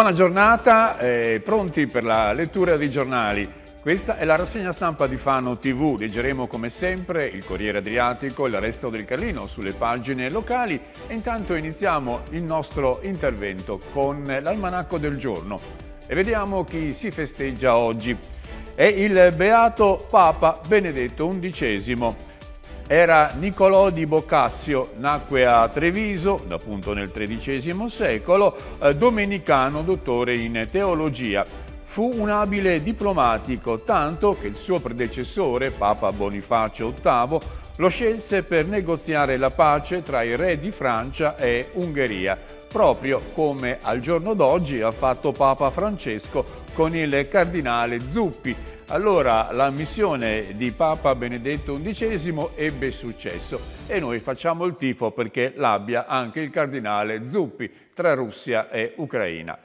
Buona giornata, eh, pronti per la lettura dei giornali. Questa è la rassegna stampa di Fano TV. Leggeremo come sempre il Corriere Adriatico e l'arresto del Carlino sulle pagine locali. E intanto iniziamo il nostro intervento con l'almanacco del giorno e vediamo chi si festeggia oggi. È il beato Papa Benedetto XI era Niccolò di Boccassio, nacque a Treviso, appunto nel XIII secolo, eh, domenicano, dottore in teologia. Fu un abile diplomatico, tanto che il suo predecessore, Papa Bonifacio VIII, lo scelse per negoziare la pace tra i re di Francia e Ungheria, proprio come al giorno d'oggi ha fatto Papa Francesco con il cardinale Zuppi. Allora la missione di Papa Benedetto XI ebbe successo e noi facciamo il tifo perché l'abbia anche il cardinale Zuppi tra Russia e Ucraina.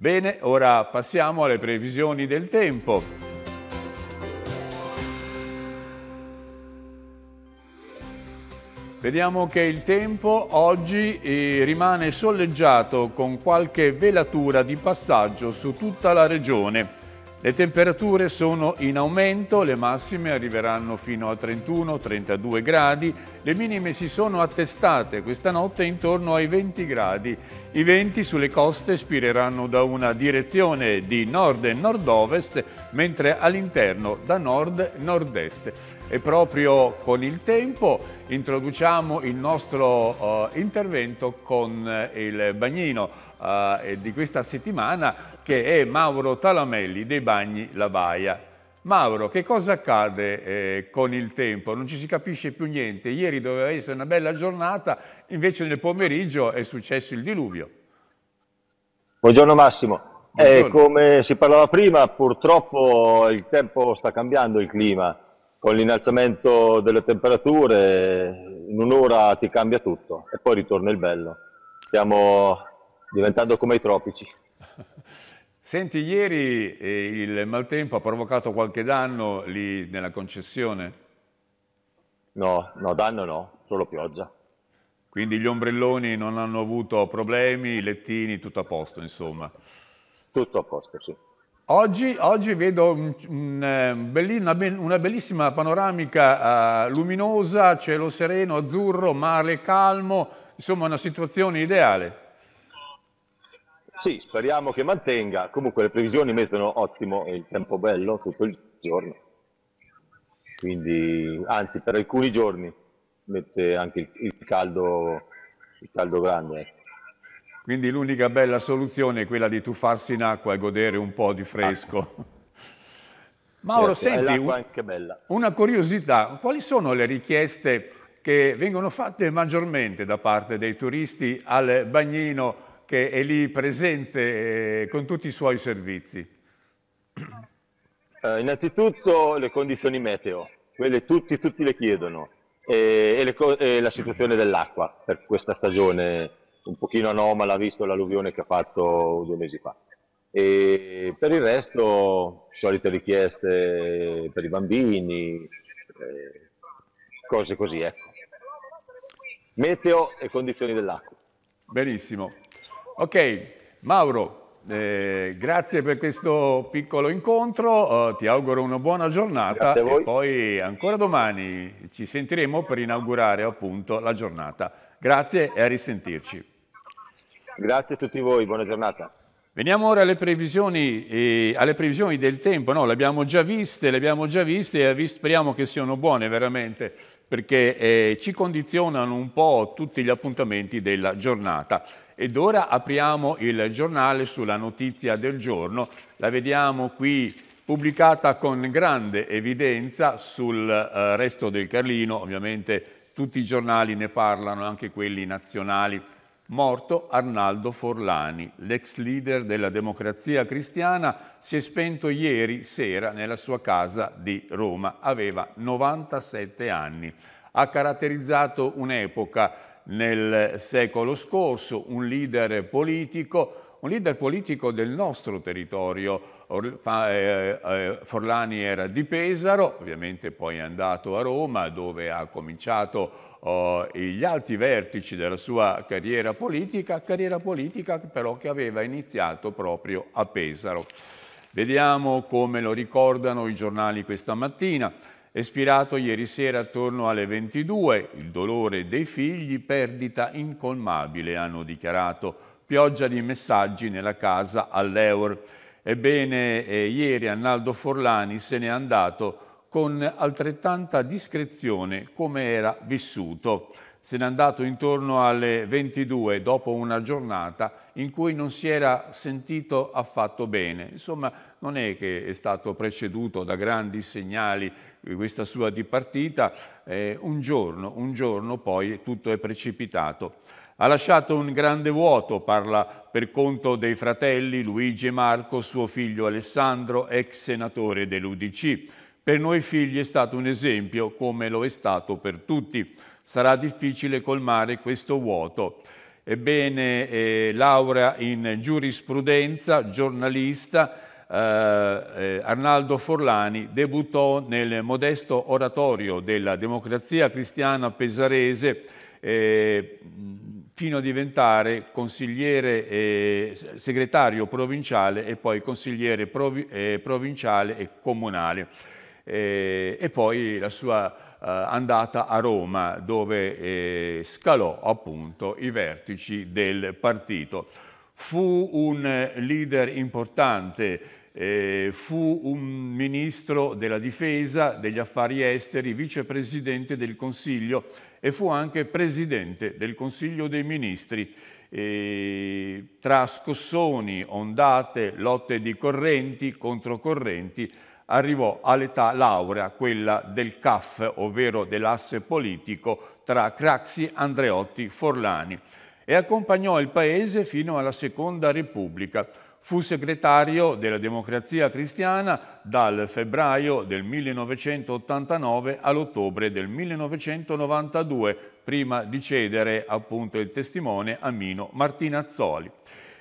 Bene, ora passiamo alle previsioni del tempo. Vediamo che il tempo oggi eh, rimane solleggiato con qualche velatura di passaggio su tutta la regione. Le temperature sono in aumento, le massime arriveranno fino a 31-32 gradi, le minime si sono attestate questa notte intorno ai 20 gradi. I venti sulle coste spireranno da una direzione di nord e nord-ovest, mentre all'interno da nord e nord-est. E proprio con il tempo introduciamo il nostro uh, intervento con eh, il bagnino eh, di questa settimana che è Mauro Talamelli dei Bagni La Baia. Mauro, che cosa accade eh, con il tempo? Non ci si capisce più niente. Ieri doveva essere una bella giornata, invece nel pomeriggio è successo il diluvio. Buongiorno Massimo. Eh, come si parlava prima, purtroppo il tempo sta cambiando il clima con l'innalzamento delle temperature in un'ora ti cambia tutto e poi ritorna il bello. Stiamo diventando come i tropici. Senti, ieri eh, il maltempo ha provocato qualche danno lì nella concessione? No, no, danno no, solo pioggia. Quindi gli ombrelloni non hanno avuto problemi, i lettini, tutto a posto, insomma. Tutto a posto, sì. Oggi, oggi vedo un, un, eh, una bellissima panoramica uh, luminosa, cielo sereno, azzurro, mare calmo, insomma una situazione ideale. Sì, speriamo che mantenga. Comunque le previsioni mettono ottimo il tempo bello tutto il giorno. Quindi, anzi, per alcuni giorni mette anche il, il, caldo, il caldo, grande. Ecco. Quindi l'unica bella soluzione è quella di tuffarsi in acqua e godere un po' di fresco. Ah. Mauro, certo, senti, un, anche bella. una curiosità, quali sono le richieste che vengono fatte maggiormente da parte dei turisti al bagnino che è lì presente eh, con tutti i suoi servizi? Eh, innanzitutto le condizioni meteo, quelle tutti, tutti le chiedono, e, e, le, e la situazione dell'acqua per questa stagione un pochino anomala visto l'alluvione che ha fatto due mesi fa. E per il resto, solite richieste per i bambini, eh, cose così, ecco. Meteo e condizioni dell'acqua. Benissimo. Ok, Mauro, eh, grazie per questo piccolo incontro, uh, ti auguro una buona giornata e poi ancora domani ci sentiremo per inaugurare appunto la giornata. Grazie e a risentirci. Grazie a tutti voi, buona giornata. Veniamo ora alle previsioni, eh, alle previsioni del tempo, no, le abbiamo già viste, le abbiamo già viste e speriamo che siano buone veramente perché eh, ci condizionano un po' tutti gli appuntamenti della giornata. Ed ora apriamo il giornale sulla notizia del giorno, la vediamo qui pubblicata con grande evidenza sul eh, resto del Carlino, ovviamente tutti i giornali ne parlano, anche quelli nazionali morto Arnaldo Forlani, l'ex leader della democrazia cristiana, si è spento ieri sera nella sua casa di Roma. Aveva 97 anni. Ha caratterizzato un'epoca nel secolo scorso, un leader politico, un leader politico del nostro territorio, eh, eh, Forlani era di Pesaro, ovviamente poi è andato a Roma dove ha cominciato oh, gli alti vertici della sua carriera politica, carriera politica però che aveva iniziato proprio a Pesaro. Vediamo come lo ricordano i giornali questa mattina. Espirato ieri sera attorno alle 22, il dolore dei figli, perdita incolmabile, hanno dichiarato. Pioggia di messaggi nella casa all'Eur. Ebbene, eh, ieri Arnaldo Forlani se n'è andato con altrettanta discrezione come era vissuto. Se n'è andato intorno alle 22 dopo una giornata in cui non si era sentito affatto bene. Insomma, non è che è stato preceduto da grandi segnali questa sua dipartita, eh, un giorno, un giorno poi tutto è precipitato. Ha lasciato un grande vuoto, parla per conto dei fratelli Luigi e Marco, suo figlio Alessandro, ex senatore dell'Udc. Per noi figli è stato un esempio, come lo è stato per tutti. Sarà difficile colmare questo vuoto. Ebbene, eh, laurea in giurisprudenza, giornalista, eh, eh Arnaldo Forlani debuttò nel modesto oratorio della democrazia cristiana pesarese eh, fino a diventare consigliere eh, segretario provinciale e poi consigliere provi eh, provinciale e comunale. Eh, e poi la sua eh, andata a Roma dove eh, scalò appunto i vertici del partito. Fu un leader importante eh, fu un ministro della difesa, degli affari esteri, vicepresidente del Consiglio e fu anche presidente del Consiglio dei Ministri. E tra scossoni, ondate, lotte di correnti, controcorrenti, arrivò all'età laurea, quella del CAF, ovvero dell'asse politico, tra Craxi, Andreotti, Forlani e accompagnò il paese fino alla Seconda Repubblica. Fu segretario della Democrazia Cristiana dal febbraio del 1989 all'ottobre del 1992, prima di cedere appunto il testimone a Mino Martinazzoli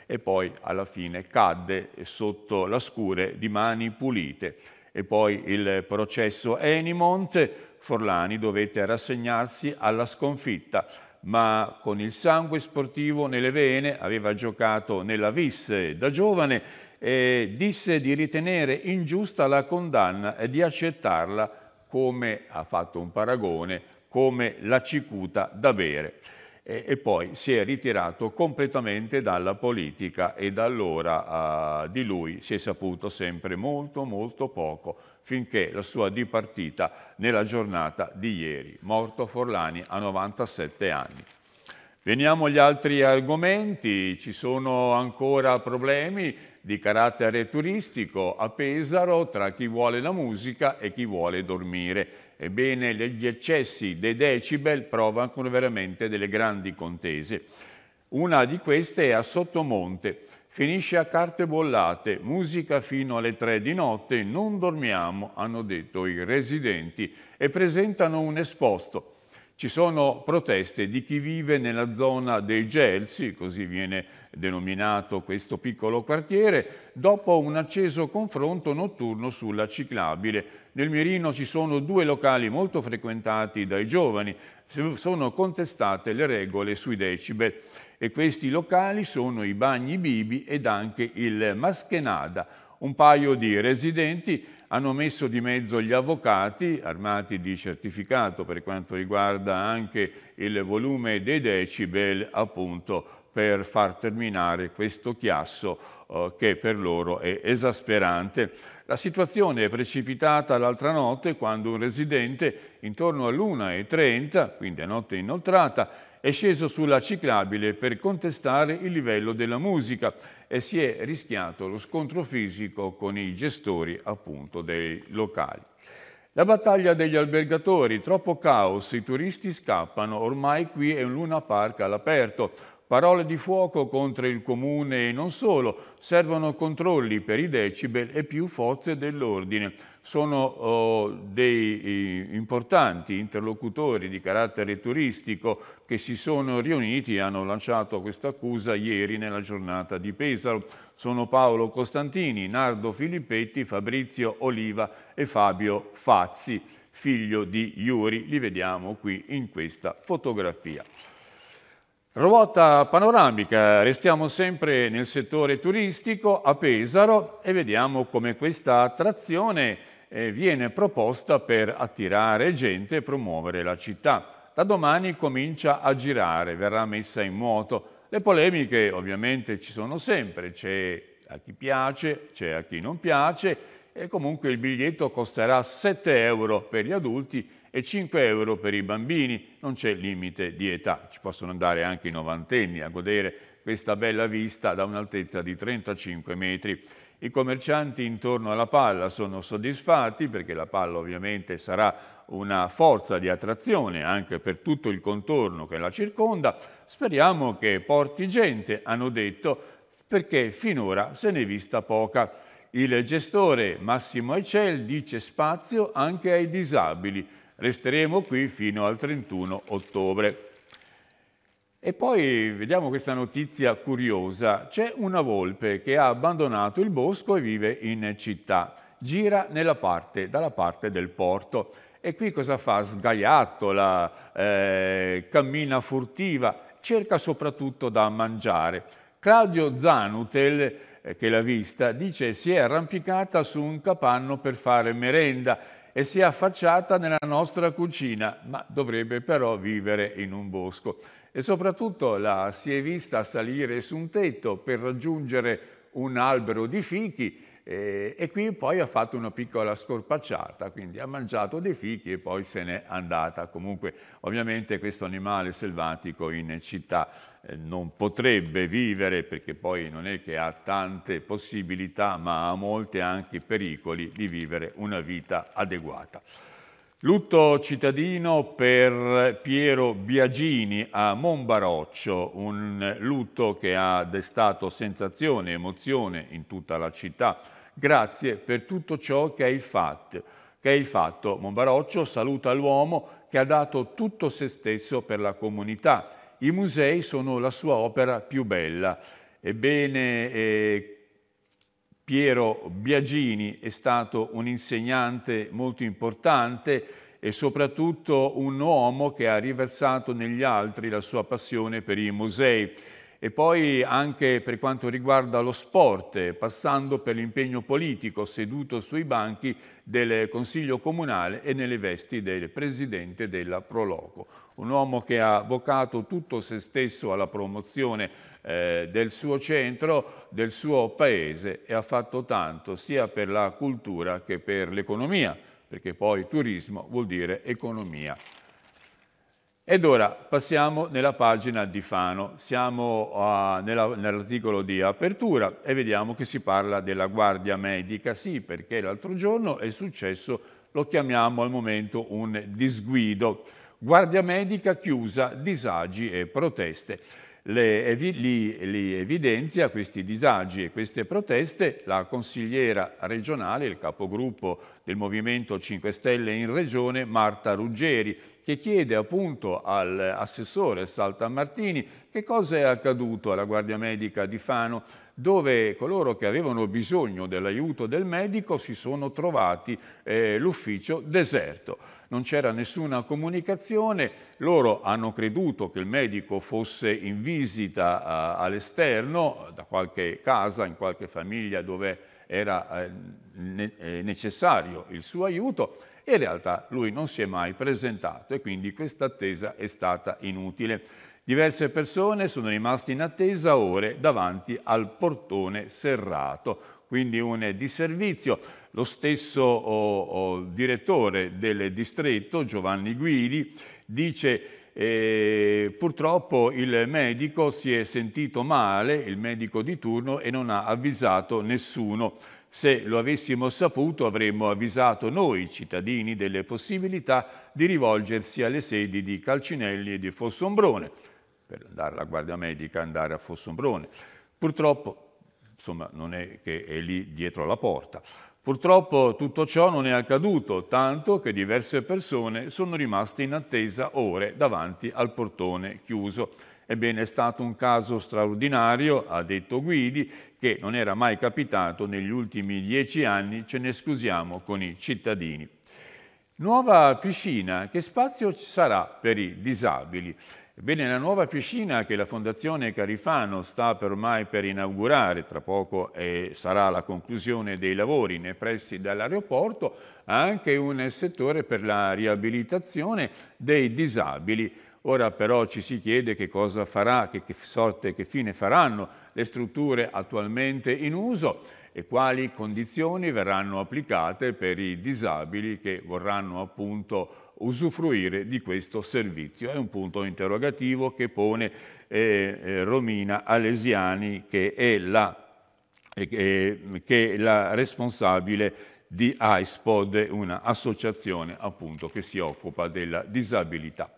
e poi alla fine cadde sotto la scure di mani pulite. E poi il processo Enimont, Forlani dovette rassegnarsi alla sconfitta ma con il sangue sportivo nelle vene, aveva giocato nella visse da giovane, e disse di ritenere ingiusta la condanna e di accettarla come, ha fatto un paragone, come la cicuta da bere e, e poi si è ritirato completamente dalla politica e da allora eh, di lui si è saputo sempre molto molto poco finché la sua dipartita nella giornata di ieri, morto Forlani a 97 anni. Veniamo agli altri argomenti, ci sono ancora problemi di carattere turistico a Pesaro tra chi vuole la musica e chi vuole dormire. Ebbene, gli eccessi dei decibel provocano veramente delle grandi contese. Una di queste è a Sottomonte. Finisce a carte bollate, musica fino alle tre di notte, non dormiamo, hanno detto i residenti, e presentano un esposto ci sono proteste di chi vive nella zona dei Gelsi, così viene denominato questo piccolo quartiere, dopo un acceso confronto notturno sulla ciclabile. Nel Mirino ci sono due locali molto frequentati dai giovani, sono contestate le regole sui decibel e questi locali sono i bagni bibi ed anche il Maschenada, un paio di residenti hanno messo di mezzo gli avvocati, armati di certificato per quanto riguarda anche il volume dei decibel, appunto per far terminare questo chiasso eh, che per loro è esasperante. La situazione è precipitata l'altra notte quando un residente intorno alle 1.30, quindi a notte inoltrata, è sceso sulla ciclabile per contestare il livello della musica e si è rischiato lo scontro fisico con i gestori appunto dei locali. La battaglia degli albergatori, troppo caos, i turisti scappano, ormai qui è un luna park all'aperto, Parole di fuoco contro il comune e non solo, servono controlli per i decibel e più forze dell'ordine. Sono oh, dei eh, importanti interlocutori di carattere turistico che si sono riuniti e hanno lanciato questa accusa ieri nella giornata di Pesaro. Sono Paolo Costantini, Nardo Filippetti, Fabrizio Oliva e Fabio Fazzi, figlio di Iuri. Li vediamo qui in questa fotografia. Ruota panoramica, restiamo sempre nel settore turistico a Pesaro e vediamo come questa attrazione eh, viene proposta per attirare gente e promuovere la città. Da domani comincia a girare, verrà messa in moto. Le polemiche ovviamente ci sono sempre, c'è a chi piace, c'è a chi non piace e comunque il biglietto costerà 7 euro per gli adulti e 5 euro per i bambini, non c'è limite di età, ci possono andare anche i novantenni a godere questa bella vista da un'altezza di 35 metri. I commercianti intorno alla palla sono soddisfatti perché la palla ovviamente sarà una forza di attrazione anche per tutto il contorno che la circonda. Speriamo che porti gente, hanno detto, perché finora se n'è vista poca. Il gestore Massimo Ecel dice spazio anche ai disabili. Resteremo qui fino al 31 ottobre. E poi vediamo questa notizia curiosa. C'è una volpe che ha abbandonato il bosco e vive in città. Gira parte, dalla parte del porto. E qui cosa fa? Sgaiattola, eh, cammina furtiva, cerca soprattutto da mangiare. Claudio Zanutel eh, che l'ha vista, dice si è arrampicata su un capanno per fare merenda e si è affacciata nella nostra cucina, ma dovrebbe però vivere in un bosco. E soprattutto la si è vista salire su un tetto per raggiungere un albero di fichi e, e, qui poi ha fatto una piccola scorpacciata, quindi ha mangiato dei fichi e poi se n'è andata. Comunque ovviamente questo animale selvatico in città eh, non potrebbe vivere perché poi non è che ha tante possibilità ma ha molti anche pericoli di vivere una vita adeguata. Lutto cittadino per Piero Biagini a Monbaroccio, un lutto che ha destato sensazione emozione in tutta la città Grazie per tutto ciò che hai fatto. Che hai fatto. Monbaroccio saluta l'uomo che ha dato tutto se stesso per la comunità. I musei sono la sua opera più bella. Ebbene, eh, Piero Biagini è stato un insegnante molto importante e soprattutto un uomo che ha riversato negli altri la sua passione per i musei e poi anche per quanto riguarda lo sport, passando per l'impegno politico seduto sui banchi del Consiglio Comunale e nelle vesti del Presidente della Proloco. Un uomo che ha vocato tutto se stesso alla promozione eh, del suo centro, del suo paese e ha fatto tanto sia per la cultura che per l'economia, perché poi turismo vuol dire economia. Ed ora passiamo nella pagina di Fano, siamo uh, nell'articolo di apertura e vediamo che si parla della guardia medica, sì perché l'altro giorno è successo, lo chiamiamo al momento un disguido, guardia medica chiusa, disagi e proteste. Le, li, li evidenzia questi disagi e queste proteste la consigliera regionale, il capogruppo del Movimento 5 Stelle in Regione, Marta Ruggeri, che chiede appunto all'assessore Saltamartini che cosa è accaduto alla Guardia Medica di Fano, dove coloro che avevano bisogno dell'aiuto del medico si sono trovati eh, l'ufficio deserto. Non c'era nessuna comunicazione, loro hanno creduto che il medico fosse in visita eh, all'esterno, da qualche casa, in qualche famiglia dove era eh, ne eh, necessario il suo aiuto in realtà lui non si è mai presentato e quindi questa attesa è stata inutile. Diverse persone sono rimaste in attesa ore davanti al portone serrato, quindi un disservizio. Lo stesso oh, oh, direttore del distretto, Giovanni Guidi, dice e purtroppo il medico si è sentito male, il medico di turno, e non ha avvisato nessuno. Se lo avessimo saputo avremmo avvisato noi, cittadini, delle possibilità di rivolgersi alle sedi di Calcinelli e di Fossombrone, per andare alla guardia medica, andare a Fossombrone. Purtroppo, insomma, non è che è lì dietro la porta. Purtroppo tutto ciò non è accaduto, tanto che diverse persone sono rimaste in attesa ore davanti al portone chiuso. Ebbene, è stato un caso straordinario, ha detto Guidi, che non era mai capitato negli ultimi dieci anni, ce ne scusiamo con i cittadini. Nuova piscina, che spazio ci sarà per i disabili? Bene, la nuova piscina che la Fondazione Carifano sta per ormai per inaugurare, tra poco eh, sarà la conclusione dei lavori nei pressi dell'aeroporto, ha anche un settore per la riabilitazione dei disabili. Ora però ci si chiede che cosa farà, che, che sorte, che fine faranno le strutture attualmente in uso e quali condizioni verranno applicate per i disabili che vorranno appunto usufruire di questo servizio. È un punto interrogativo che pone eh, eh Romina Alesiani che è la, eh, che eh, è la responsabile di ISPOD, un'associazione appunto che si occupa della disabilità.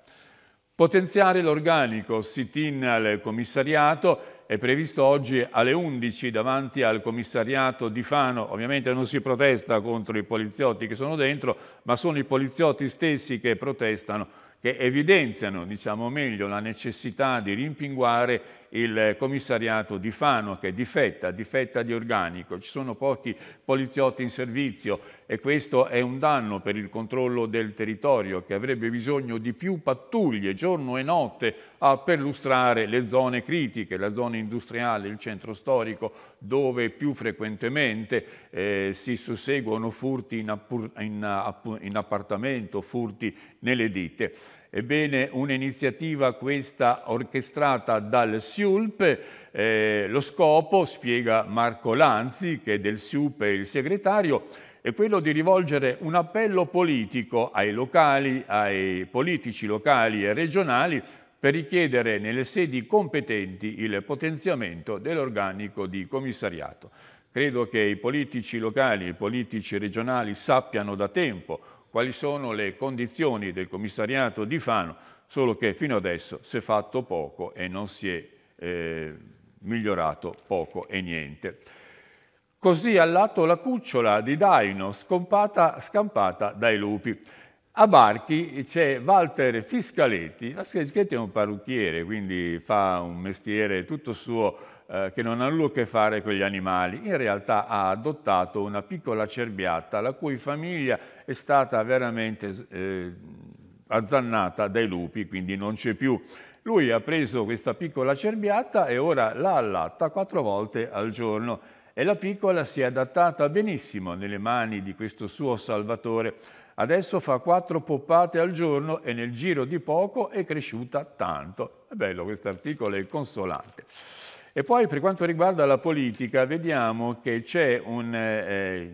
Potenziare l'organico, sit-in al commissariato è previsto oggi alle 11 davanti al commissariato di Fano. Ovviamente non si protesta contro i poliziotti che sono dentro, ma sono i poliziotti stessi che protestano che evidenziano, diciamo meglio, la necessità di rimpinguare il commissariato di Fano che è difetta, difetta di organico, ci sono pochi poliziotti in servizio e questo è un danno per il controllo del territorio che avrebbe bisogno di più pattuglie giorno e notte a perlustrare le zone critiche, la zona industriale, il centro storico dove più frequentemente eh, si susseguono furti in, in, in appartamento, furti nelle ditte. Ebbene, un'iniziativa questa orchestrata dal SIULP, eh, lo scopo, spiega Marco Lanzi, che del SIUP è il segretario, è quello di rivolgere un appello politico ai locali, ai politici locali e regionali per richiedere nelle sedi competenti il potenziamento dell'organico di commissariato. Credo che i politici locali e i politici regionali sappiano da tempo quali sono le condizioni del commissariato di Fano, solo che fino adesso si è fatto poco e non si è eh, migliorato poco e niente. Così all'atto la cucciola di Daino scompata, scampata dai lupi. A Barchi c'è Walter Fiscaletti, Fiscaletti è un parrucchiere, quindi fa un mestiere tutto suo eh, che non ha nulla a che fare con gli animali, in realtà ha adottato una piccola cerbiatta la cui famiglia è stata veramente eh, azzannata dai lupi, quindi non c'è più. Lui ha preso questa piccola cerbiatta e ora la allatta quattro volte al giorno e la piccola si è adattata benissimo nelle mani di questo suo salvatore. Adesso fa quattro poppate al giorno e nel giro di poco è cresciuta tanto. È bello questo articolo, è consolante. E poi per quanto riguarda la politica vediamo che c'è un, eh,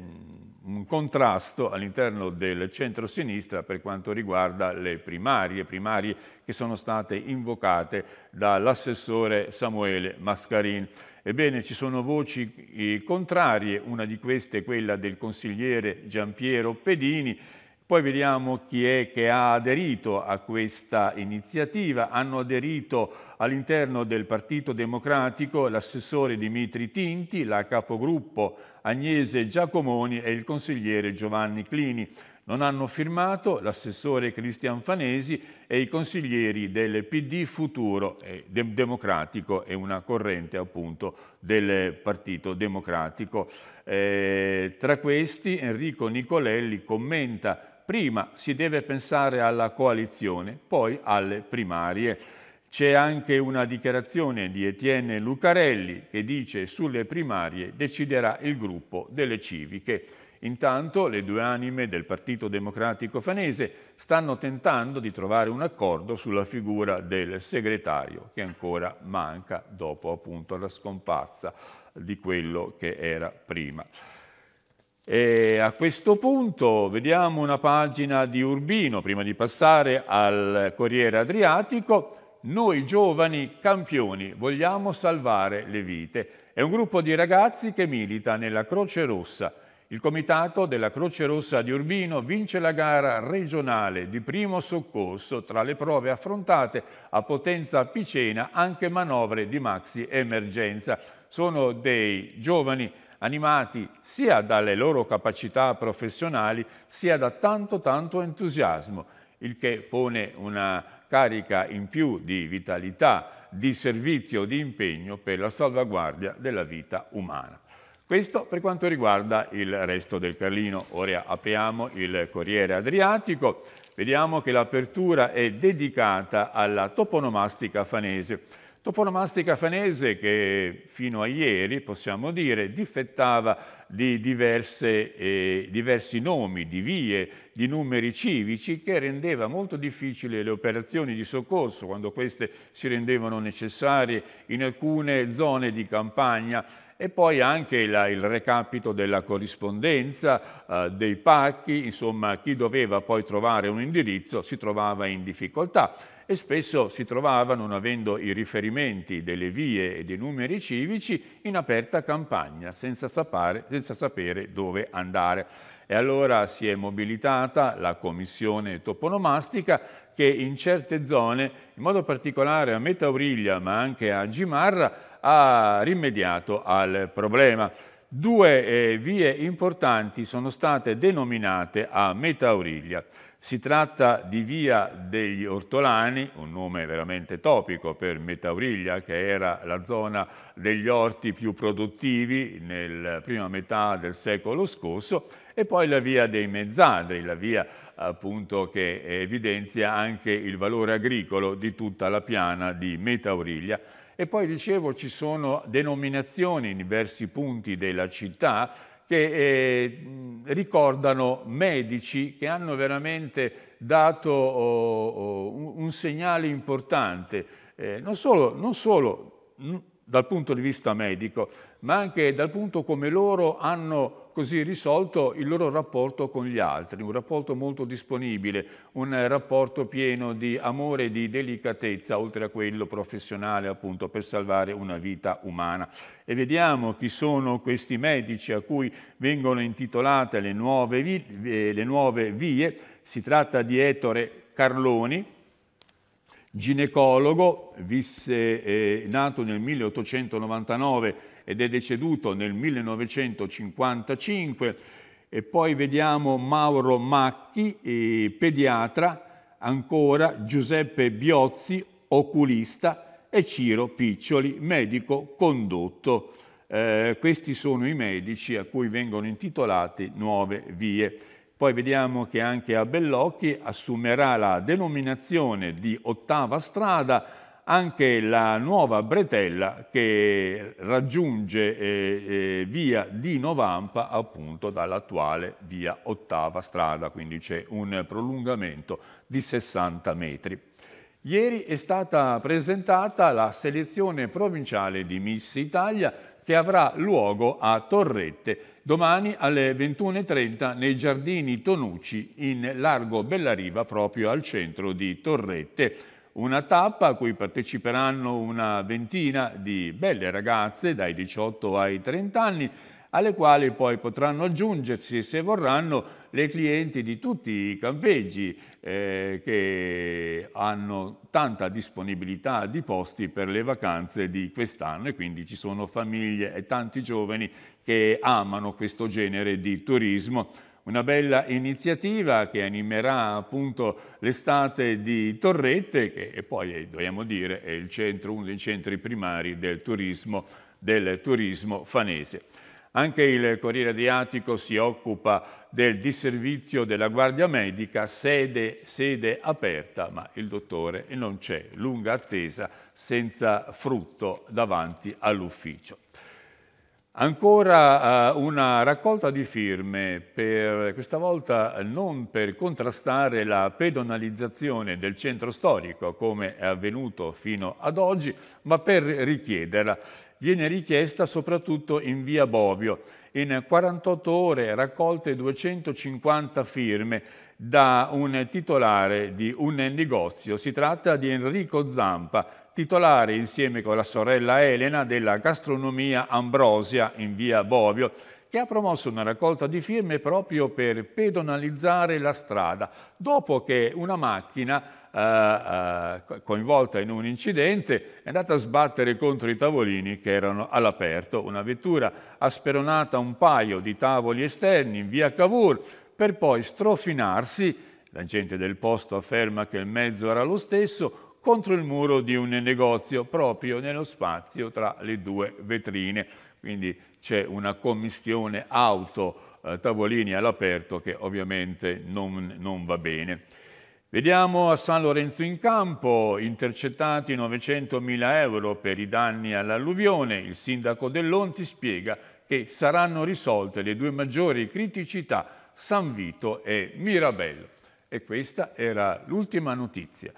un, contrasto all'interno del centro-sinistra per quanto riguarda le primarie, primarie che sono state invocate dall'assessore Samuele Mascarin. Ebbene, ci sono voci eh, contrarie, una di queste è quella del consigliere Giampiero Pedini, poi vediamo chi è che ha aderito a questa iniziativa, hanno aderito all'interno del Partito Democratico l'assessore Dimitri Tinti, la capogruppo Agnese Giacomoni e il consigliere Giovanni Clini. Non hanno firmato l'assessore Cristian Fanesi e i consiglieri del PD Futuro Democratico e una corrente appunto del Partito Democratico. Eh, tra questi Enrico Nicolelli commenta prima si deve pensare alla coalizione, poi alle primarie. C'è anche una dichiarazione di Etienne Lucarelli che dice sulle primarie deciderà il gruppo delle civiche. Intanto le due anime del Partito Democratico Fanese stanno tentando di trovare un accordo sulla figura del segretario che ancora manca dopo appunto la scomparsa di quello che era prima. E a questo punto vediamo una pagina di Urbino prima di passare al Corriere Adriatico noi giovani campioni vogliamo salvare le vite. È un gruppo di ragazzi che milita nella Croce Rossa. Il comitato della Croce Rossa di Urbino vince la gara regionale di primo soccorso tra le prove affrontate a potenza picena anche manovre di maxi emergenza. Sono dei giovani animati sia dalle loro capacità professionali sia da tanto tanto entusiasmo il che pone una carica in più di vitalità, di servizio, di impegno per la salvaguardia della vita umana. Questo per quanto riguarda il resto del Carlino. Ora apriamo il Corriere Adriatico. Vediamo che l'apertura è dedicata alla toponomastica fanese. Toponomastica fanese che fino a ieri, possiamo dire, difettava di diverse, eh, diversi nomi, di vie, di numeri civici che rendeva molto difficile le operazioni di soccorso quando queste si rendevano necessarie in alcune zone di campagna e poi anche la, il recapito della corrispondenza, eh, dei pacchi, insomma chi doveva poi trovare un indirizzo si trovava in difficoltà e spesso si trovava, non avendo i riferimenti delle vie e dei numeri civici, in aperta campagna, senza sapere, senza sapere dove andare. E allora si è mobilitata la commissione toponomastica che in certe zone, in modo particolare a Metauriglia ma anche a Gimarra, ha rimediato al problema. Due eh, vie importanti sono state denominate a Metauriglia. Si tratta di Via degli Ortolani, un nome veramente topico per Metauriglia, che era la zona degli orti più produttivi nella prima metà del secolo scorso, e poi la Via dei Mezzadri, la via appunto che evidenzia anche il valore agricolo di tutta la piana di Metauriglia, e poi dicevo ci sono denominazioni in diversi punti della città che eh, ricordano medici che hanno veramente dato oh, oh, un, un, segnale importante, eh, non solo, non solo dal punto di vista medico, ma anche dal punto come loro hanno così risolto il loro rapporto con gli altri, un rapporto molto disponibile, un rapporto pieno di amore e di delicatezza, oltre a quello professionale appunto per salvare una vita umana. E vediamo chi sono questi medici a cui vengono intitolate le nuove, vie. Eh, le nuove vie. Si tratta di Ettore Carloni, ginecologo, visse, eh, nato nel 1899 ed è deceduto nel 1955. E poi vediamo Mauro Macchi, eh, pediatra, ancora Giuseppe Biozzi, oculista, e Ciro Piccioli, medico condotto. Eh, questi sono i medici a cui vengono intitolate nuove vie. Poi vediamo che anche a Bellocchi assumerà la denominazione di ottava strada anche la nuova bretella che raggiunge eh, eh, via di Novampa appunto dall'attuale via Ottava Strada, quindi c'è un prolungamento di 60 metri. Ieri è stata presentata la selezione provinciale di Miss Italia che avrà luogo a Torrette domani alle 21.30 nei giardini Tonucci in largo Bellariva proprio al centro di Torrette una tappa a cui parteciperanno una ventina di belle ragazze dai 18 ai 30 anni, alle quali poi potranno aggiungersi, se vorranno, le clienti di tutti i campeggi eh, che hanno tanta disponibilità di posti per le vacanze di quest'anno e quindi ci sono famiglie e tanti giovani che amano questo genere di turismo una bella iniziativa che animerà appunto l'estate di Torrette, che è poi eh, dobbiamo dire è centro, uno dei centri primari del turismo, del turismo fanese. Anche il Corriere Adriatico si occupa del disservizio della Guardia Medica, sede, sede aperta, ma il dottore non c'è, lunga attesa senza frutto davanti all'ufficio. Ancora eh, una raccolta di firme, per, questa volta non per contrastare la pedonalizzazione del centro storico, come è avvenuto fino ad oggi, ma per richiederla. Viene richiesta soprattutto in via Bovio. In 48 ore raccolte 250 firme da un titolare di un negozio. Si tratta di Enrico Zampa, titolare insieme con la sorella Elena della gastronomia Ambrosia in via Bovio, che ha promosso una raccolta di firme proprio per pedonalizzare la strada, dopo che una macchina eh, eh coinvolta in un incidente è andata a sbattere contro i tavolini che erano all'aperto. Una vettura ha speronata un paio di tavoli esterni in via Cavour per poi strofinarsi la gente del posto afferma che il mezzo era lo stesso, contro il muro di un negozio proprio nello spazio tra le due vetrine. Quindi c'è una commistione auto eh, tavolini all'aperto che ovviamente non, non va bene. Vediamo a San Lorenzo in campo, intercettati 900.000 euro per i danni all'alluvione, il sindaco Dell'Onti spiega che saranno risolte le due maggiori criticità San Vito e Mirabello. E questa era l'ultima notizia.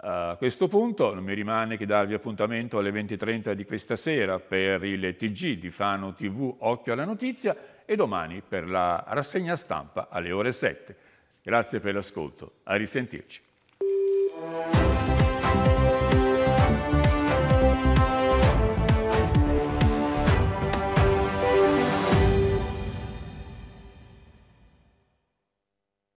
A questo punto non mi rimane che darvi appuntamento alle 20.30 di questa sera per il TG di Fano TV Occhio alla Notizia e domani per la rassegna stampa alle ore 7. Grazie per l'ascolto, a risentirci.